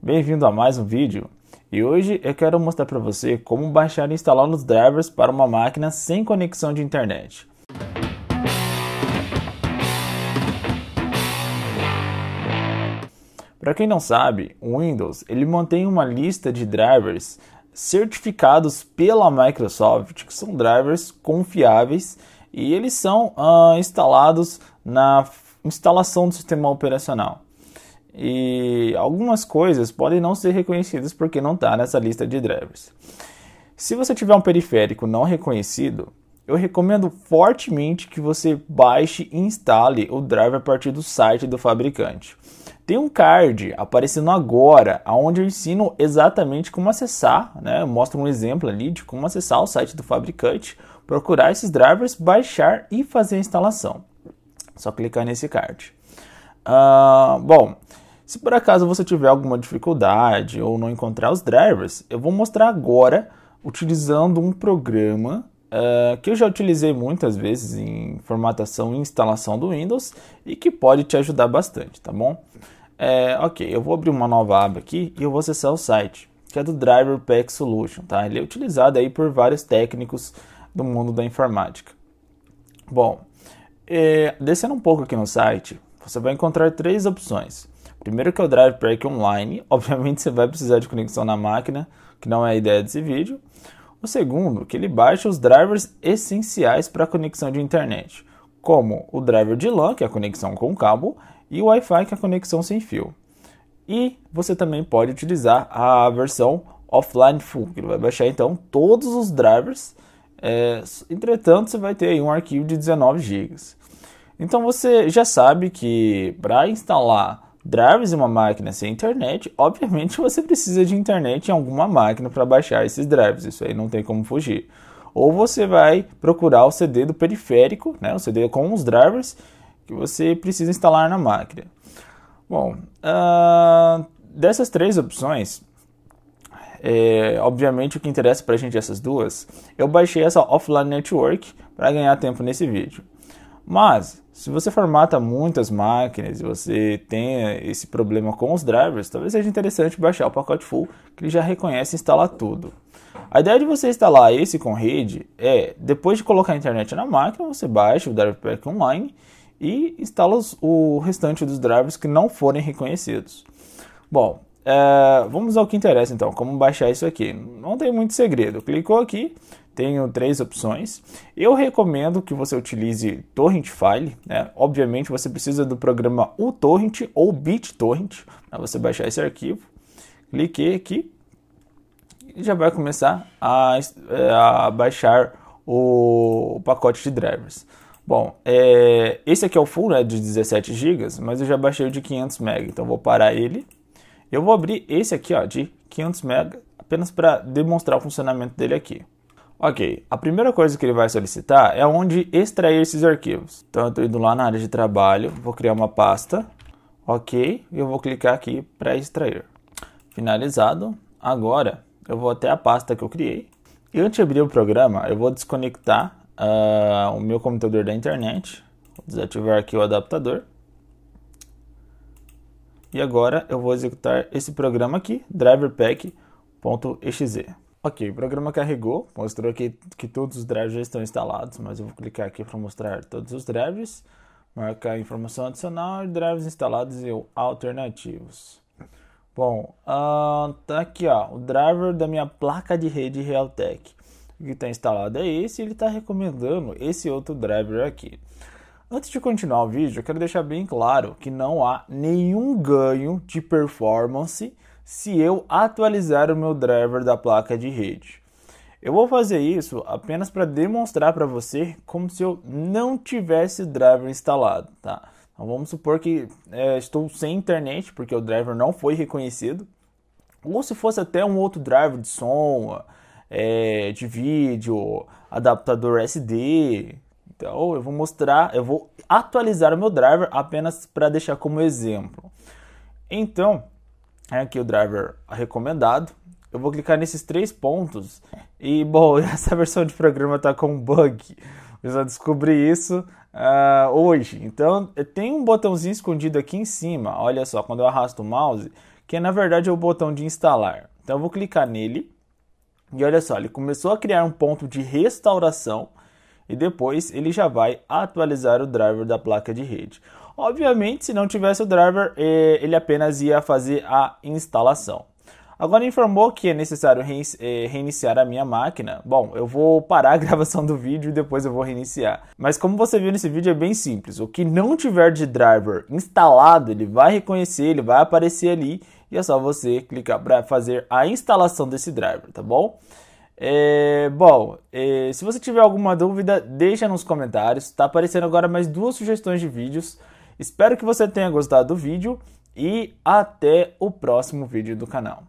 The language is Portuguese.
Bem-vindo a mais um vídeo. E hoje eu quero mostrar para você como baixar e instalar nos drivers para uma máquina sem conexão de internet. Para quem não sabe, o Windows ele mantém uma lista de drivers certificados pela Microsoft, que são drivers confiáveis e eles são uh, instalados na instalação do sistema operacional e algumas coisas podem não ser reconhecidas porque não está nessa lista de drivers. Se você tiver um periférico não reconhecido, eu recomendo fortemente que você baixe e instale o driver a partir do site do fabricante. Tem um card aparecendo agora, onde eu ensino exatamente como acessar, né? Eu mostro um exemplo ali de como acessar o site do fabricante, procurar esses drivers, baixar e fazer a instalação. É só clicar nesse card. Uh, bom, se por acaso você tiver alguma dificuldade ou não encontrar os drivers, eu vou mostrar agora utilizando um programa uh, que eu já utilizei muitas vezes em formatação e instalação do Windows e que pode te ajudar bastante, tá bom? É, ok, eu vou abrir uma nova aba aqui e eu vou acessar o site, que é do Driver Pack Solution, tá? Ele é utilizado aí por vários técnicos do mundo da informática. Bom, é, descendo um pouco aqui no site, você vai encontrar três opções. Primeiro que é o Drive Pack Online, obviamente você vai precisar de conexão na máquina, que não é a ideia desse vídeo. O segundo, que ele baixa os drivers essenciais para a conexão de internet, como o driver de LAN, que é a conexão com cabo, e o Wi-Fi, que é a conexão sem fio. E você também pode utilizar a versão offline full, que ele vai baixar então todos os drivers. É, entretanto, você vai ter um arquivo de 19 GB. Então você já sabe que para instalar drives em uma máquina sem internet, obviamente você precisa de internet em alguma máquina para baixar esses drives, isso aí não tem como fugir. Ou você vai procurar o CD do periférico, né, o CD com os drivers que você precisa instalar na máquina. Bom, uh, dessas três opções, é, obviamente o que interessa para a gente é essas duas. Eu baixei essa offline network para ganhar tempo nesse vídeo. Mas, se você formata muitas máquinas e você tenha esse problema com os drivers, talvez seja interessante baixar o pacote full, que ele já reconhece e instala tudo. A ideia de você instalar esse com rede é, depois de colocar a internet na máquina, você baixa o driver pack online e instala o restante dos drivers que não forem reconhecidos. Bom, é, vamos ao que interessa então, como baixar isso aqui. Não tem muito segredo. Clicou aqui, tenho três opções. Eu recomendo que você utilize Torrent File, né? Obviamente você precisa do programa uTorrent ou BitTorrent para né? você baixar esse arquivo. Cliquei aqui e já vai começar a, eh, a baixar o pacote de drivers. Bom, é, esse aqui é o full né, de 17 GB, mas eu já baixei o de 500 MB, então vou parar ele. Eu vou abrir esse aqui ó, de 500 MB apenas para demonstrar o funcionamento dele aqui. Ok, a primeira coisa que ele vai solicitar é onde extrair esses arquivos. Então eu estou indo lá na área de trabalho, vou criar uma pasta, ok, e eu vou clicar aqui para extrair. Finalizado, agora eu vou até a pasta que eu criei. E antes de abrir o programa, eu vou desconectar uh, o meu computador da internet, vou desativar aqui o adaptador. E agora eu vou executar esse programa aqui, driverpack.exe. Ok, o programa carregou, mostrou aqui que todos os drivers já estão instalados, mas eu vou clicar aqui para mostrar todos os drivers, marcar informação adicional, drivers instalados e alternativos. Bom, uh, tá aqui ó, o driver da minha placa de rede Realtek. O que está instalado é esse, ele está recomendando esse outro driver aqui. Antes de continuar o vídeo, eu quero deixar bem claro que não há nenhum ganho de performance se eu atualizar o meu driver da placa de rede. Eu vou fazer isso apenas para demonstrar para você como se eu não tivesse o driver instalado, tá? Então vamos supor que é, estou sem internet porque o driver não foi reconhecido, ou se fosse até um outro driver de som, é, de vídeo, adaptador SD. Então eu vou mostrar, eu vou atualizar o meu driver apenas para deixar como exemplo. Então é aqui o driver recomendado. Eu vou clicar nesses três pontos e, bom, essa versão de programa está com um bug. Eu só descobri isso uh, hoje. Então, tem um botãozinho escondido aqui em cima. Olha só, quando eu arrasto o mouse, que é, na verdade é o botão de instalar. Então, eu vou clicar nele. E olha só, ele começou a criar um ponto de restauração e depois ele já vai atualizar o driver da placa de rede. Obviamente, se não tivesse o driver, eh, ele apenas ia fazer a instalação. Agora informou que é necessário eh, reiniciar a minha máquina. Bom, eu vou parar a gravação do vídeo e depois eu vou reiniciar. Mas como você viu nesse vídeo é bem simples. O que não tiver de driver instalado, ele vai reconhecer, ele vai aparecer ali e é só você clicar para fazer a instalação desse driver, tá bom? É, bom, é, se você tiver alguma dúvida, deixa nos comentários. Está aparecendo agora mais duas sugestões de vídeos. Espero que você tenha gostado do vídeo e até o próximo vídeo do canal.